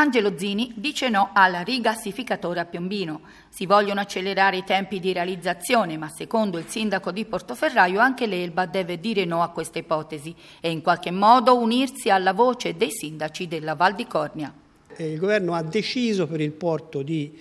Angelo Zini dice no al rigassificatore a Piombino. Si vogliono accelerare i tempi di realizzazione, ma secondo il sindaco di Portoferraio anche l'Elba deve dire no a questa ipotesi e in qualche modo unirsi alla voce dei sindaci della Val di Cornia. Eh, il governo ha deciso per il porto di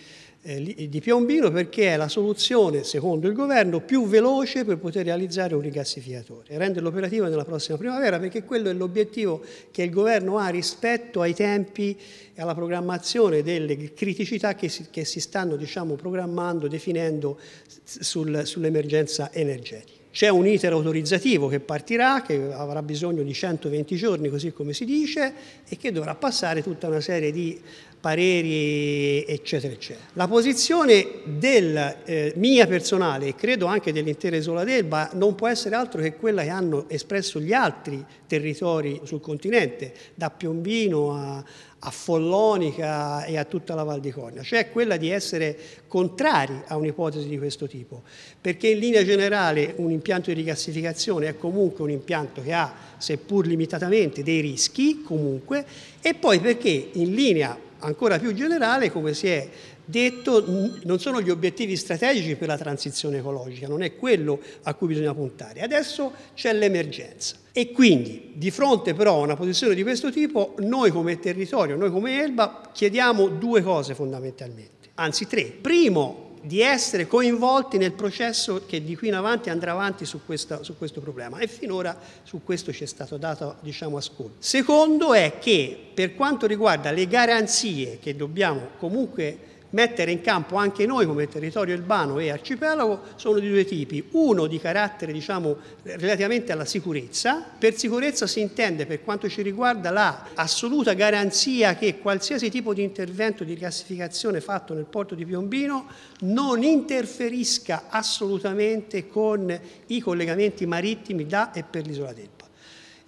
eh, di Piombino perché è la soluzione, secondo il governo, più veloce per poter realizzare un rigassificatore e renderlo operativo nella prossima primavera perché quello è l'obiettivo che il governo ha rispetto ai tempi e alla programmazione delle criticità che si, che si stanno diciamo, programmando, definendo sul, sull'emergenza energetica. C'è un iter autorizzativo che partirà, che avrà bisogno di 120 giorni, così come si dice, e che dovrà passare tutta una serie di pareri, eccetera, eccetera. La posizione del, eh, mia personale e credo anche dell'intera Isola d'Elba non può essere altro che quella che hanno espresso gli altri territori sul continente, da Piombino a, a Follonica e a tutta la Val di Cornia, cioè quella di essere contrari a un'ipotesi di questo tipo, perché in linea generale un impianto di rigassificazione è comunque un impianto che ha, seppur limitatamente, dei rischi comunque, e poi perché in linea ancora più generale, come si è detto, non sono gli obiettivi strategici per la transizione ecologica, non è quello a cui bisogna puntare. Adesso c'è l'emergenza e quindi di fronte però a una posizione di questo tipo noi come territorio, noi come Elba chiediamo due cose fondamentalmente, anzi tre. Primo, di essere coinvolti nel processo che di qui in avanti andrà avanti su, questa, su questo problema e finora su questo ci è stato dato diciamo, ascolto. Secondo è che per quanto riguarda le garanzie che dobbiamo comunque mettere in campo anche noi come territorio urbano e arcipelago sono di due tipi. Uno di carattere diciamo, relativamente alla sicurezza. Per sicurezza si intende per quanto ci riguarda l'assoluta la garanzia che qualsiasi tipo di intervento di rigassificazione fatto nel porto di Piombino non interferisca assolutamente con i collegamenti marittimi da e per l'isola d'Elba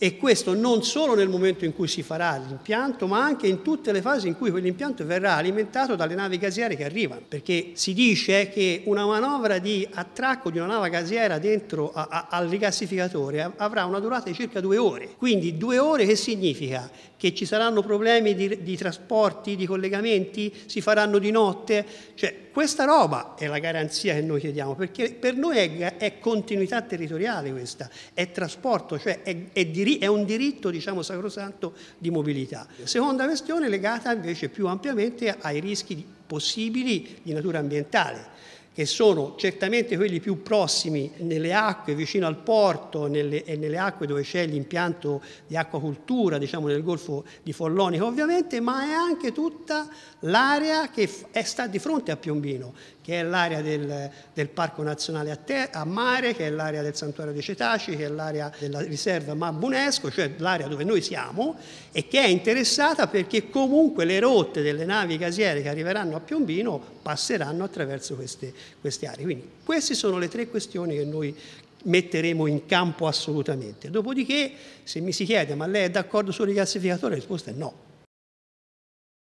e questo non solo nel momento in cui si farà l'impianto, ma anche in tutte le fasi in cui quell'impianto verrà alimentato dalle navi gasiere che arrivano, perché si dice che una manovra di attracco di una nave gasiera dentro a, a, al rigassificatore avrà una durata di circa due ore, quindi due ore che significa? Che ci saranno problemi di, di trasporti, di collegamenti, si faranno di notte, cioè questa roba è la garanzia che noi chiediamo, perché per noi è, è continuità territoriale questa, è trasporto, cioè è, è, diri, è un diritto diciamo, sacrosanto di mobilità. Seconda questione legata invece più ampiamente ai rischi possibili di natura ambientale che sono certamente quelli più prossimi nelle acque vicino al porto nelle, e nelle acque dove c'è l'impianto di acquacultura, diciamo nel golfo di Follonica ovviamente, ma è anche tutta l'area che è, sta di fronte a Piombino, che è l'area del, del Parco Nazionale a, te, a, Mare, che è l'area del Santuario dei Cetaci, che è l'area della riserva Mabunesco, cioè l'area dove noi siamo e che è interessata perché comunque le rotte delle navi gasiere che arriveranno a Piombino passeranno attraverso queste queste aree. Quindi queste sono le tre questioni che noi metteremo in campo assolutamente. Dopodiché se mi si chiede ma lei è d'accordo sul rigassificatore? La risposta è no